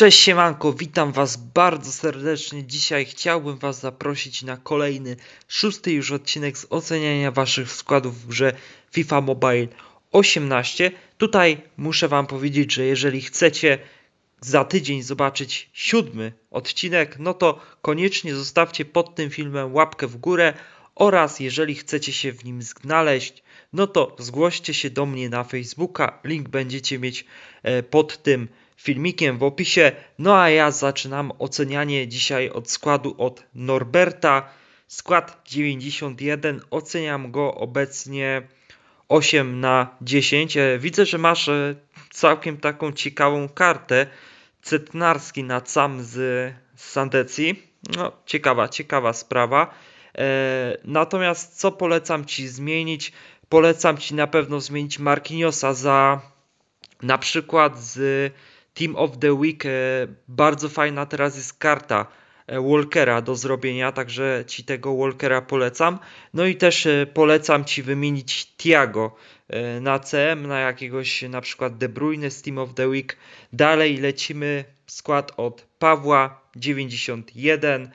Cześć siemanko, witam was bardzo serdecznie. Dzisiaj chciałbym was zaprosić na kolejny, szósty już odcinek z oceniania waszych składów w grze FIFA Mobile 18. Tutaj muszę wam powiedzieć, że jeżeli chcecie za tydzień zobaczyć siódmy odcinek, no to koniecznie zostawcie pod tym filmem łapkę w górę oraz jeżeli chcecie się w nim znaleźć, no to zgłoście się do mnie na Facebooka. Link będziecie mieć e, pod tym filmikiem w opisie. No a ja zaczynam ocenianie dzisiaj od składu od Norberta. Skład 91, oceniam go obecnie 8 na 10. E, widzę, że masz e, całkiem taką ciekawą kartę. Cetnarski na sam z Sandecji. No, ciekawa, ciekawa sprawa. Natomiast co polecam Ci zmienić? Polecam Ci na pewno zmienić Marquinhosa za na przykład z e, Team of the Week. E, bardzo fajna teraz jest karta e, Walkera do zrobienia, także Ci tego Walkera polecam. No i też polecam Ci wymienić Tiago na CM, na jakiegoś na przykład De Bruyne z Team of the Week. Dalej lecimy skład od Pawła 91.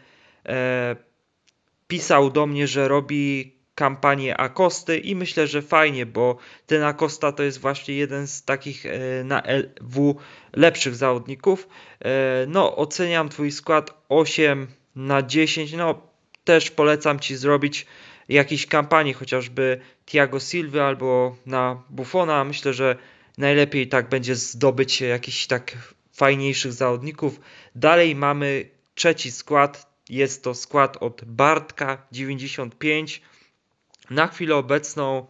Pisał do mnie, że robi kampanię Akosty i myślę, że fajnie, bo ten Acosta to jest właśnie jeden z takich e, na LW lepszych zawodników. E, no, oceniam Twój skład 8 na 10. No, też polecam Ci zrobić jakieś kampanie, chociażby Tiago Silva albo na Buffona. Myślę, że najlepiej tak będzie zdobyć jakichś tak fajniejszych zawodników. Dalej mamy trzeci skład. Jest to skład od Bartka 95 na chwilę obecną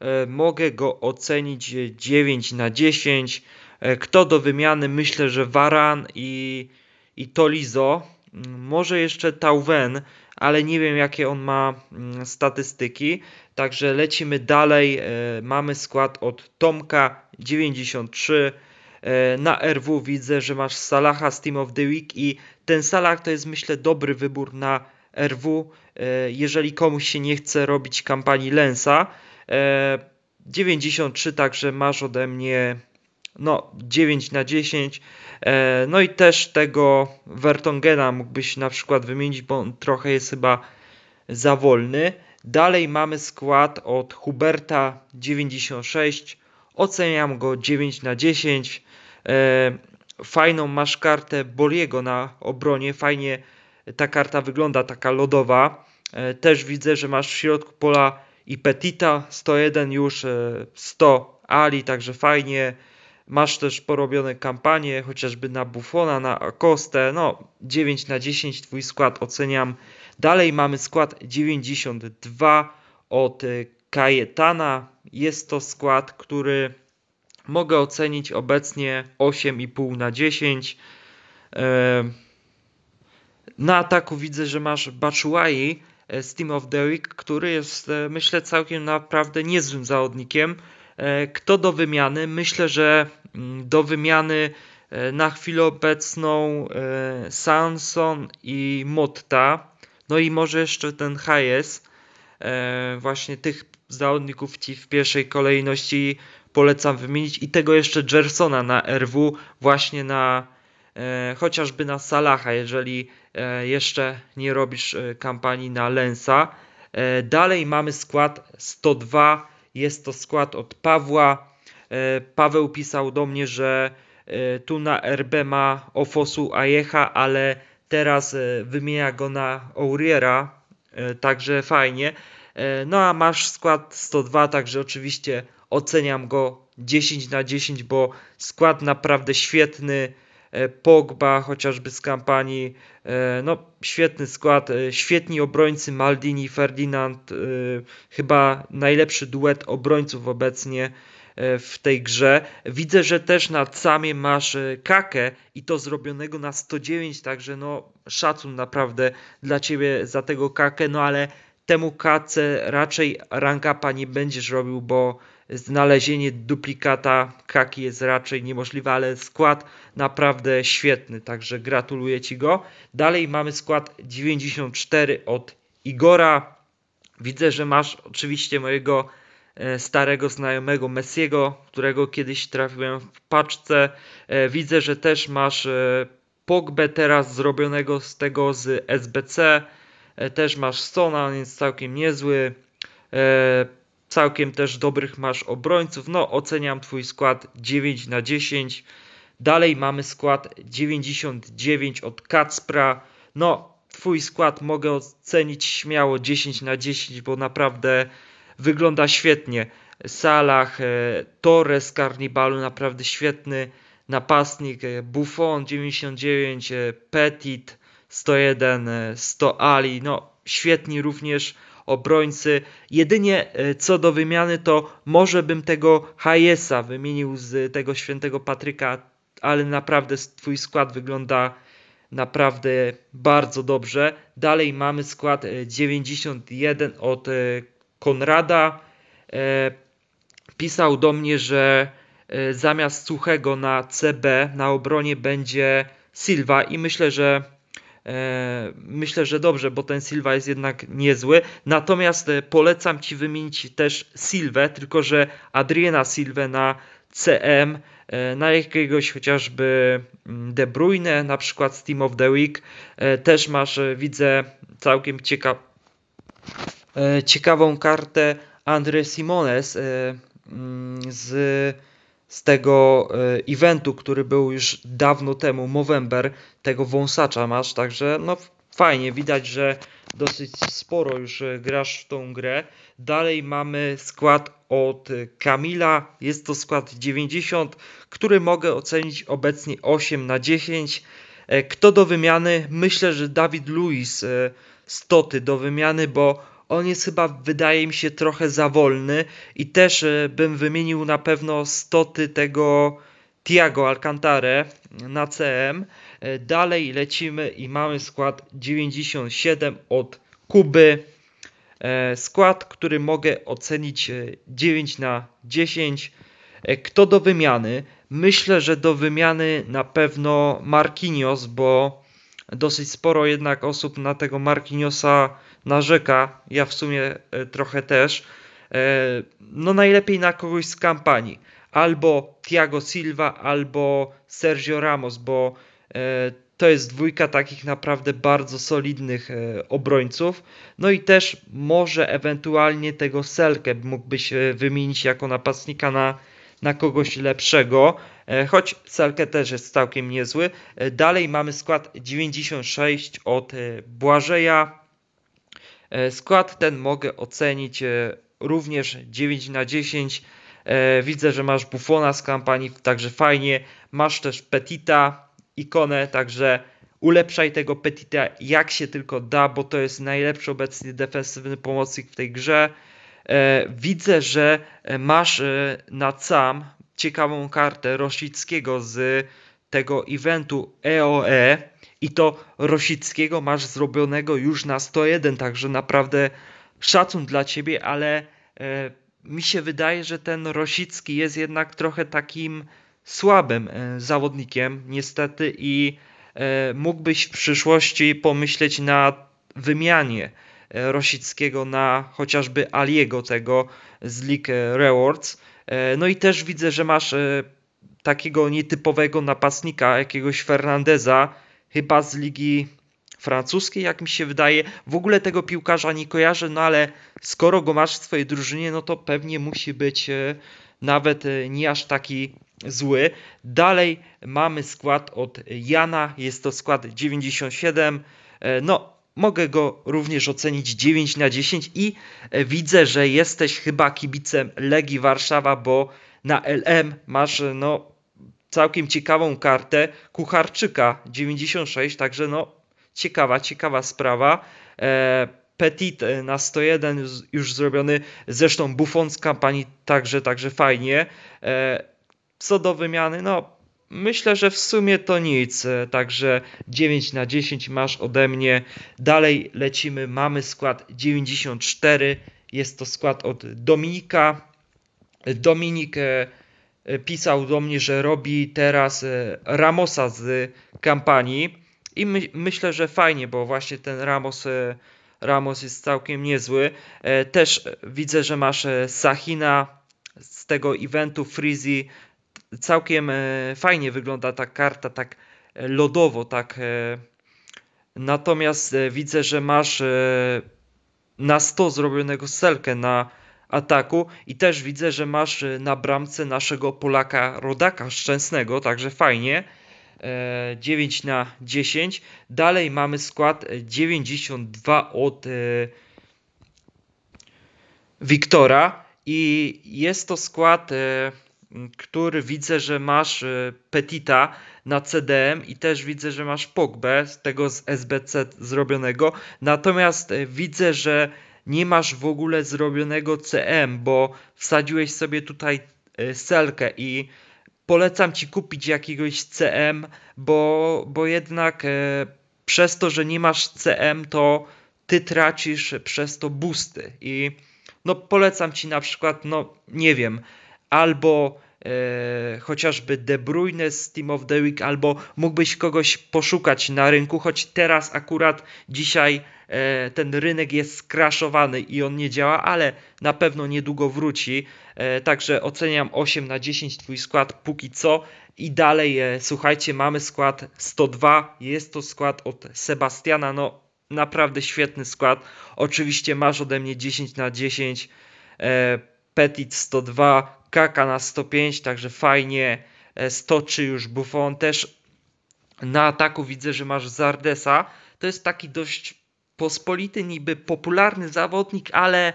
e, mogę go ocenić 9 e, na 10. E, kto do wymiany? Myślę, że Varan i, i Tolizo. Mm, może jeszcze Tauwen, ale nie wiem jakie on ma mm, statystyki. Także lecimy dalej. Mamy skład od Tomka 93. Na RW widzę, że masz Salaha z Team of the Week i ten Salah to jest myślę dobry wybór na RW, e, jeżeli komuś się nie chce robić kampanii Lensa. 93 e, także masz ode mnie no 9 na 10. E, no i też tego Vertongena mógłbyś na przykład wymienić, bo on trochę jest chyba za wolny. Dalej mamy skład od Huberta 96. Oceniam go 9 na 10. Fajną masz kartę Boliego na obronie, fajnie ta karta wygląda, taka lodowa. E, też widzę, że masz w środku pola i Petita 101 już 100 e, Ali, także fajnie. Masz też porobione kampanie, chociażby na Buffona, na Kostę. No, 9 na 10 twój skład oceniam. Dalej mamy skład 92 od e, Kajetana. Jest to skład, który mogę ocenić obecnie 8,5 na 10. Na ataku widzę, że masz Batshuayi e, z Team of the Week, który jest e, myślę całkiem naprawdę niezłym zawodnikiem. E, kto do wymiany? Myślę, że mm, do wymiany na chwilę obecną Sanson i Motta. No i może jeszcze ten Hayes. Właśnie tych zawodników ci w pierwszej kolejności polecam wymienić i tego jeszcze Jersona na RW właśnie na chociażby na Salaha, jeżeli E, jeszcze nie robisz e, kampanii na Lensa. E, dalej mamy skład 102, jest to skład od Pawła. Paweł pisał do mnie, że tu na RB ma Ofosu Ajecha, ale teraz wymienia go na Auriera, także fajnie. No a masz skład 102, także oczywiście oceniam go 10 na 10, bo skład naprawdę świetny E, Pogba chociażby z kampanii, e, no świetny skład, e, świetni obrońcy Maldini, Ferdinand, chyba najlepszy duet obrońców obecnie w tej grze. Widzę, że też na samie masz kakę i to zrobionego na 109, także no szacun naprawdę dla Ciebie za tego kakę, no ale temu kace raczej ranka pani będziesz robił, bo znalezienie duplikata Kaki jest raczej niemożliwe, ale skład naprawdę świetny, także gratuluję Ci go. Dalej mamy skład 94 od Igora. Widzę, że masz oczywiście mojego e, starego znajomego Messiego, którego kiedyś trafiłem w paczce. E, widzę, że też masz e, Pogbę teraz zrobionego z tego z SBC. Też masz Sona, więc całkiem niezły. Całkiem też dobrych masz obrońców. No, oceniam Twój skład 9 na 10. Dalej mamy skład 99 od Kacpra. No, Twój skład mogę ocenić śmiało 10 na 10, bo naprawdę wygląda świetnie. Salah, e, Torres, Carnibalu, naprawdę świetny napastnik. E, Buffon 99, e, Petit 101, 100 Ali. No, świetni również obrońcy. Jedynie e, co do wymiany, to może bym tego Hayesa wymienił z tego świętego Patryka, ale naprawdę twój skład wygląda naprawdę bardzo dobrze. Dalej mamy skład 91 e, od e, Konrada. Pisał do mnie, że zamiast Suchego na CB na obronie będzie Silva i myślę, że E, myślę, że dobrze, bo ten Silva jest jednak niezły. Natomiast e, polecam Ci wymienić też Silwę, tylko że Adriana Silwę na CM, e, na jakiegoś chociażby mm, De Bruyne, na przykład z Team of the Week. Też masz, widzę, całkiem cieka ciekawą kartę Andre Simones mm, z z tego e, eventu, który był już dawno temu, Movember, tego wąsacza masz, także no fajnie, widać, że dosyć sporo już e, grasz w tą grę. Dalej mamy skład od Kamila, jest to skład 90, który mogę ocenić obecnie 8 na 10. E, kto do wymiany? Myślę, że Dawid Luiz Stoty do wymiany, bo on jest chyba, wydaje mi się, trochę za wolny i też e, bym wymienił na pewno stoty tego Tiago Alcantare na CM. E, dalej lecimy i mamy skład 97 od Kuby. E, skład, który mogę ocenić 9 na 10. Kto do wymiany? Myślę, że do wymiany na pewno Marquinhos, bo dosyć sporo jednak osób na tego Marquinhosa narzeka, ja w sumie e, trochę też. E, no najlepiej na kogoś z kampanii, albo Thiago Silva, albo Sergio Ramos, bo e, to jest dwójka takich naprawdę bardzo solidnych obrońców. No i też może ewentualnie tego Selkę mógłbyś wymienić jako napastnika na, na kogoś lepszego, choć Selkę też jest całkiem niezły. Dalej mamy skład 96 od Błażeja, E, skład ten mogę ocenić e, również 9 na 10. E, widzę, że masz Buffona z kampanii, także fajnie. Masz też Petita, ikonę, także ulepszaj tego Petita jak się tylko da, bo to jest najlepszy obecnie defensywny pomocnik w tej grze. Widzę, że masz na sam ciekawą kartę Rosickiego z tego eventu EOE, i to Rosickiego masz zrobionego już na 101, także naprawdę szacun dla ciebie, ale e, mi się wydaje, że ten Rosicki jest jednak trochę takim słabym e, zawodnikiem, niestety, i e, mógłbyś w przyszłości pomyśleć na wymianie e, Rosickiego na chociażby Aliego tego z League Rewards. E, no i też widzę, że masz e, takiego nietypowego napastnika, jakiegoś Fernandeza, chyba z ligi francuskiej, jak mi się wydaje. W ogóle tego piłkarza nie kojarzę, no ale skoro go masz w swojej drużynie, no to pewnie musi być e, nawet e, nie aż taki zły. Dalej mamy skład od Jana, jest to skład 97. E, no, mogę go również ocenić 9 na 10 i widzę, że jesteś chyba kibicem Legii Warszawa, bo na LM masz no całkiem ciekawą kartę Kucharczyka 96, także no ciekawa, ciekawa sprawa. E, Petit na 101 już zrobiony, zresztą Buffon z kampanii także, także fajnie. E, co do wymiany, no myślę, że w sumie to nic, e, także 9 na 10 masz ode mnie. Dalej lecimy, mamy skład 94, jest to skład od Dominika. Dominik E, pisał do mnie, że robi teraz e, Ramosa z kampanii i my, myślę, że fajnie, bo właśnie ten Ramos e, Ramos jest całkiem niezły. Też widzę, że masz Sahina z tego eventu Freezy. Całkiem fajnie wygląda ta karta, tak lodowo, tak. Natomiast widzę, że masz na 100 zrobionego selkę na ataku i też widzę, że masz e, na bramce naszego Polaka Rodaka Szczęsnego, także fajnie. 9 e, na 10. Dalej mamy skład 92 e, od Wiktora i jest to skład, który widzę, że masz Petita na CDM i też widzę, że masz Pogbę, tego z SBC zrobionego. Natomiast widzę, że nie masz w ogóle zrobionego CM, bo wsadziłeś sobie tutaj e, selkę i polecam ci kupić jakiegoś CM, bo, bo jednak e, przez to, że nie masz CM, to ty tracisz przez to boosty. I no polecam ci na przykład, no nie wiem, albo e, chociażby De Bruyne z Team of the Week, albo mógłbyś kogoś poszukać na rynku, choć teraz akurat dzisiaj e, ten rynek jest skraszowany i on nie działa, ale na pewno niedługo wróci. E, także oceniam 8 na 10 Twój skład póki co. I dalej, e, słuchajcie, mamy skład 102. Jest to skład od Sebastiana. No, naprawdę świetny skład. Oczywiście masz ode mnie 10 na 10. E, Petit 102, Kaka na 105, także fajnie e, stoczy już Buffon też. Na ataku widzę, że masz Zardesa. To jest taki dość pospolity, niby popularny zawodnik, ale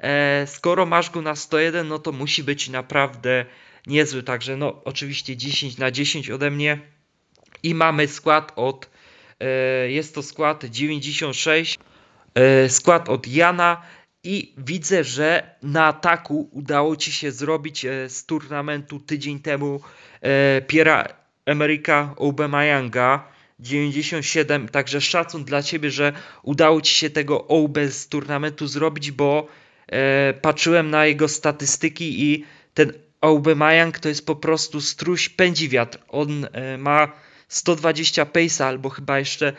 e, skoro masz go na 101, no to musi być naprawdę niezły. Także no oczywiście 10 na 10 ode mnie. I mamy skład od, e, jest to skład 96, skład od Jana, i widzę, że na ataku udało ci się zrobić e, z turnamentu tydzień temu e, Piera Emeryka Aubameyanga 97, także szacun dla ciebie, że udało ci się tego Oube z turnamentu zrobić, bo e, patrzyłem na jego statystyki i ten Aubameyang to jest po prostu struś pędzi wiatr. On ma 120 pesa, albo chyba jeszcze,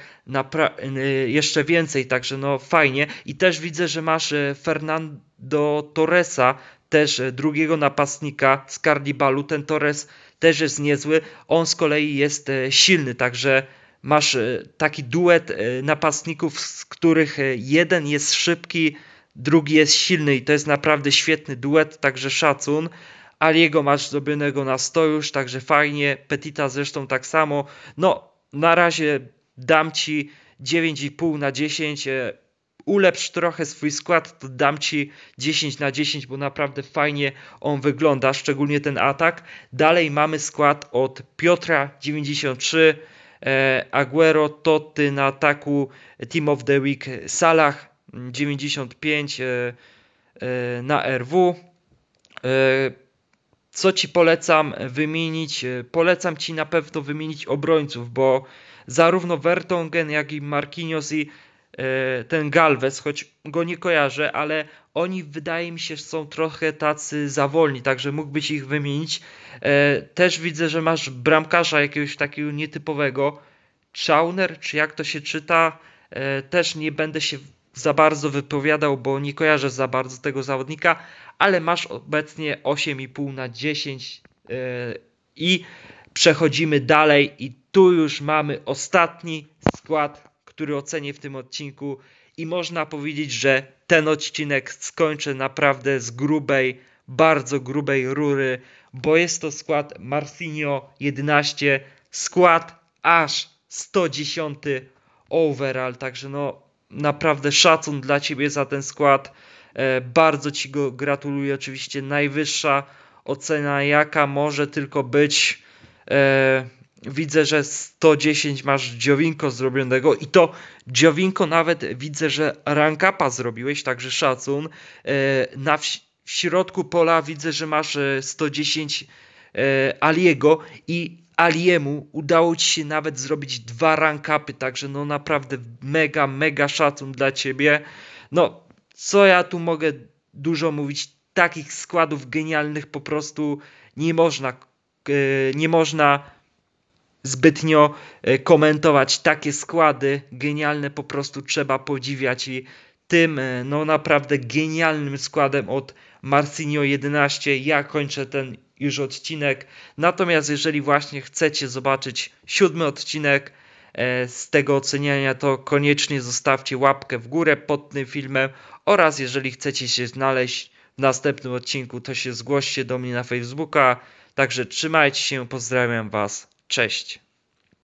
y, jeszcze więcej, także no fajnie. I też widzę, że masz y, Fernando Torresa, też y, drugiego napastnika z Cardibalu. Ten Torres też jest niezły, on z kolei jest silny, także masz taki duet napastników, z których jeden jest szybki, drugi jest silny i to jest naprawdę świetny duet, także szacun. Aliego masz zrobionego na stojusz, także fajnie. Petita zresztą tak samo. No, na razie dam ci 9,5 na 10. E, ulepsz trochę swój skład, to dam ci 10 na 10, bo naprawdę fajnie on wygląda, szczególnie ten atak. Dalej mamy skład od Piotra 93. Aguero, Toty na ataku, Team of the Week, Salah 95 e, e, na RW co ci polecam wymienić? E, polecam ci na pewno wymienić obrońców, bo zarówno Vertonghen, jak i Marquinhos i e, ten Galvez, choć go nie kojarzę, ale oni wydaje mi się, że są trochę tacy zawolni, także mógłbyś ich wymienić. E, też widzę, że masz bramkarza jakiegoś takiego nietypowego. Chauner, czy jak to się czyta, też nie będę się za bardzo wypowiadał, bo nie kojarzę za bardzo tego zawodnika, ale masz obecnie 8,5 na 10 e, i przechodzimy dalej i tu już mamy ostatni skład, który ocenię w tym odcinku i można powiedzieć, że ten odcinek skończę naprawdę z grubej, bardzo grubej rury, bo jest to skład Marcinho 11, skład aż 110 overall, także no naprawdę szacun dla ciebie za ten skład. E, bardzo ci go gratuluję. Oczywiście najwyższa ocena, jaka może tylko być. E, widzę, że 110 masz dziowinko zrobionego i to dziowinko nawet widzę, że rank upa zrobiłeś, także szacun. E, na w środku pola widzę, że masz 110 Aliego i Aliemu udało ci się nawet zrobić dwa rankapy, także no naprawdę mega, mega szacun dla ciebie. No, co ja tu mogę dużo mówić, takich składów genialnych po prostu nie można, e, nie można zbytnio e, komentować. Takie składy genialne po prostu trzeba podziwiać i tym e, no naprawdę genialnym składem od Marcinio 11 ja kończę ten już odcinek. Natomiast jeżeli właśnie chcecie zobaczyć siódmy odcinek e, z tego oceniania, to koniecznie zostawcie łapkę w górę pod tym filmem oraz jeżeli chcecie się znaleźć w następnym odcinku, to się zgłoście do mnie na Facebooka. Także trzymajcie się, pozdrawiam Was, cześć.